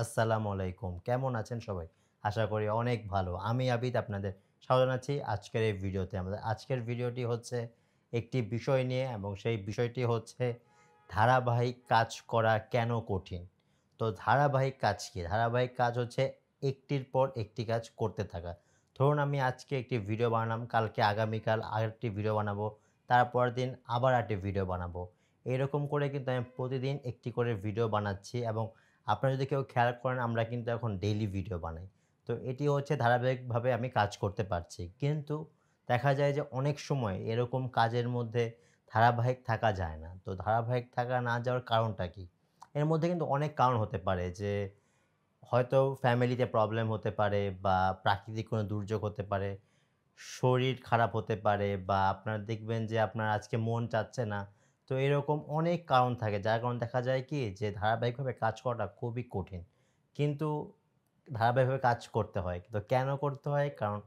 আসসালামু আলাইকুম কেমন আছেন সবাই আশা করি অনেক ভালো আমি আবিদ আপনাদের স্বাগত আছি আজকের এই ভিডিওতে আমাদের আজকের ভিডিওটি হচ্ছে একটি বিষয় নিয়ে এবং সেই বিষয়টি হচ্ছে ধারাবাহিক কাজ করা কেন কঠিন তো ধারাবাহিক কাজ কি ধারাবাহিক কাজ হচ্ছে একটির পর একটি কাজ করতে থাকা ধরুন আমি আজকে একটি ভিডিও বানালাম কালকে আগামীকাল আরেকটি ভিডিও বানাবো তারপর দিন আবার একটি ভিডিও বানাবো এরকম করে কিন্তু আমি প্রতিদিন একটি করে ভিডিও বানাচ্ছি এবং আপনারা যদি কেউ খেয়াল করেন আমরা কিন্তু এখন ডেইলি ভিডিও বানাই তো এটি হচ্ছে ধারাবাহিকভাবে আমি কাজ করতে পারছি কিন্তু দেখা যায় যে অনেক সময় এরকম কাজের মধ্যে ধারাবাহিক থাকা যায় না তো ধারাবাহিক থাকা না যাওয়ার কারণটা কি এর মধ্যে কিন্তু অনেক কারণ হতে পারে যে হয়তো ফ্যামিলিতে প্রবলেম হতে পারে বা প্রাকৃতিক কোনো দুর্যোগ হতে পারে শরীর খারাপ হতে পারে বা আপনারা দেখবেন যে আপনার আজকে মন চাচ্ছে না তো এরকম অনেক কারণ থাকে যার কারণে দেখা যায় কি যে ধারাবাহিকভাবে কাজ করাটা খুবই কঠিন কিন্তু ধারাবাহিকভাবে কাজ করতে হয় তো কেন করতে হয় কারণ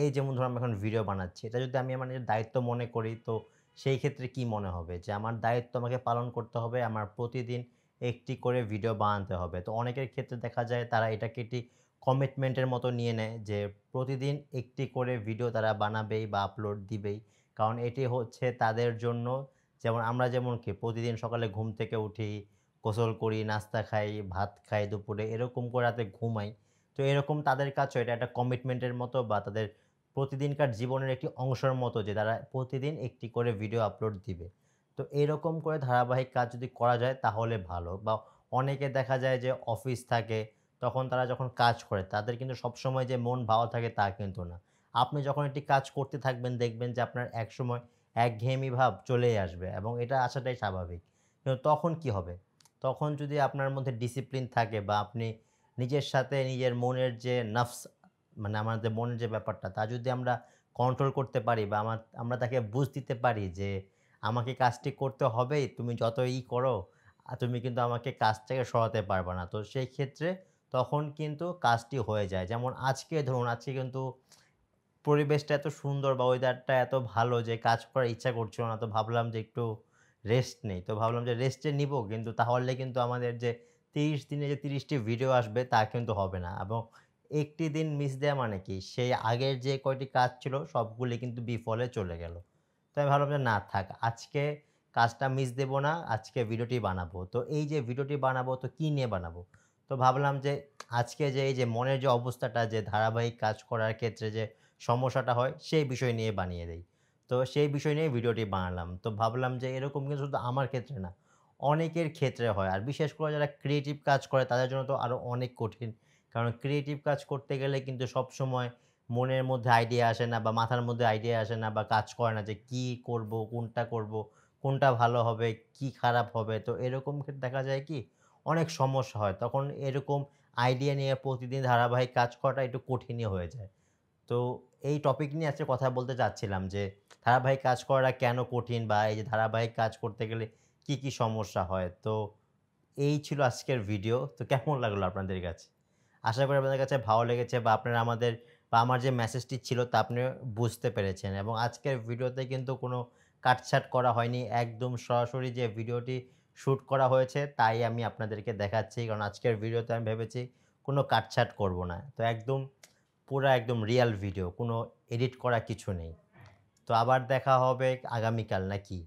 এই যেমন ধরো আমি এখন ভিডিও বানাচ্ছি এটা যদি আমি আমার নিজের দায়িত্ব মনে করি তো সেই ক্ষেত্রে কি মনে হবে যে আমার দায়িত্ব আমাকে পালন করতে হবে আমার প্রতিদিন একটি করে ভিডিও বানাতে হবে তো অনেকের ক্ষেত্রে দেখা যায় তারা এটাকে একটি কমিটমেন্টের মতো নিয়ে নেয় যে প্রতিদিন একটি করে ভিডিও তারা বানাবেই বা আপলোড দিবেই কারণ এটি হচ্ছে তাদের জন্য যেমন আমরা যেমন কি প্রতিদিন সকালে ঘুম থেকে উঠি গোসল করি নাস্তা খাই ভাত খাই দুপুরে এরকম করে রাতে ঘুমাই তো এরকম তাদের কাছে এটা একটা কমিটমেন্টের মতো বা তাদের প্রতিদিনকার জীবনের একটি অংশের মতো যে তারা প্রতিদিন একটি করে ভিডিও আপলোড দিবে তো এরকম করে ধারাবাহিক কাজ যদি করা যায় তাহলে ভালো বা অনেকে দেখা যায় যে অফিস থাকে তখন তারা যখন কাজ করে তাদের কিন্তু সবসময় যে মন ভালো থাকে তা কিন্তু না আপনি যখন একটি কাজ করতে থাকবেন দেখবেন যে আপনার একসময় একঘেয়েমি ভাব চলে আসবে এবং এটা আসাটাই স্বাভাবিক কিন্তু তখন কি হবে তখন যদি আপনার মধ্যে ডিসিপ্লিন থাকে বা আপনি নিজের সাথে নিজের মনের যে নাফস মানে আমাদের মনের যে ব্যাপারটা তা যদি আমরা কন্ট্রোল করতে পারি বা আমার আমরা তাকে বুঝ দিতে পারি যে আমাকে কাজটি করতে হবেই তুমি যত ই করো তুমি কিন্তু আমাকে কাজ থেকে সরাতে পারবে না তো সেই ক্ষেত্রে তখন কিন্তু কাজটি হয়ে যায় যেমন আজকে ধরুন আজকে কিন্তু পরিবেশটা এত সুন্দর বা ওয়েদারটা এত ভালো যে কাজ করার ইচ্ছা করছিল না তো ভাবলাম যে একটু রেস্ট নেই তো ভাবলাম যে রেস্টে নিব কিন্তু তাহলে কিন্তু আমাদের যে তিরিশ দিনে যে তিরিশটি ভিডিও আসবে তা কিন্তু হবে না এবং একটি দিন মিস দেওয়া মানে কি সেই আগের যে কয়টি কাজ ছিল সবগুলি কিন্তু বিফলে চলে গেল তো আমি ভাবলাম যে না থাক আজকে কাজটা মিস দেব না আজকে ভিডিওটি বানাবো তো এই যে ভিডিওটি বানাবো তো কী নিয়ে বানাবো তো ভাবলাম যে আজকে যে এই যে মনের যে অবস্থাটা যে ধারাবাহিক কাজ করার ক্ষেত্রে যে সমস্যাটা হয় সেই বিষয় নিয়ে বানিয়ে দেয় তো সেই বিষয় নিয়ে ভিডিওটি বানালাম তো ভাবলাম যে এরকম কিন্তু শুধু আমার ক্ষেত্রে না অনেকের ক্ষেত্রে হয় আর বিশেষ করে যারা ক্রিয়েটিভ কাজ করে তাদের জন্য তো আরও অনেক কঠিন কারণ ক্রিয়েটিভ কাজ করতে গেলে কিন্তু সব সময় মনের মধ্যে আইডিয়া আসে না বা মাথার মধ্যে আইডিয়া আসে না বা কাজ করে না যে কি করব কোনটা করব কোনটা ভালো হবে কি খারাপ হবে তো এরকম দেখা যায় কি অনেক সমস্যা হয় তখন এরকম আইডিয়া নিয়ে প্রতিদিন ধারাবাহিক কাজ করাটা একটু কঠিনই হয়ে যায় তো এই টপিক নিয়ে আজকে কথা বলতে চাচ্ছিলাম যে ধারাবাহিক কাজ করা কেন কঠিন বা এই যে ধারাবাহিক কাজ করতে গেলে কি কি সমস্যা হয় তো এই ছিল আজকের ভিডিও তো কেমন লাগলো আপনাদের কাছে আশা করি আপনাদের কাছে ভালো লেগেছে বা আপনারা আমাদের বা আমার যে মেসেজটি ছিল তা আপনি বুঝতে পেরেছেন এবং আজকের ভিডিওতে কিন্তু কোনো কাটছাট করা হয়নি একদম সরাসরি যে ভিডিওটি শ্যুট করা হয়েছে তাই আমি আপনাদেরকে দেখাচ্ছি কারণ আজকের ভিডিওতে আমি ভেবেছি কোনো কাটছাট করব না তো একদম পুরো একদম রিয়াল ভিডিও কোনো এডিট করা কিছু নেই তো আবার দেখা হবে আগামীকাল নাকি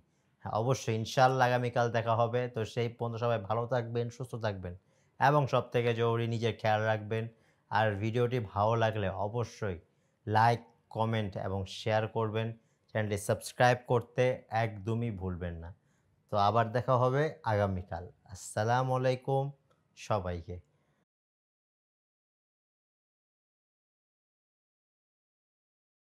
হ্যাঁ অবশ্যই ইনশাল্লাহ আগামীকাল দেখা হবে তো সেই পর্যন্ত সবাই ভালো থাকবেন সুস্থ থাকবেন এবং সব থেকে জরুরি নিজের খেয়াল রাখবেন আর ভিডিওটি ভালো লাগলে অবশ্যই লাইক কমেন্ট এবং শেয়ার করবেন চ্যানেলটি সাবস্ক্রাইব করতে একদমই ভুলবেন না তো আবার দেখা হবে আগামীকাল আসসালামু আলাইকুম সবাইকে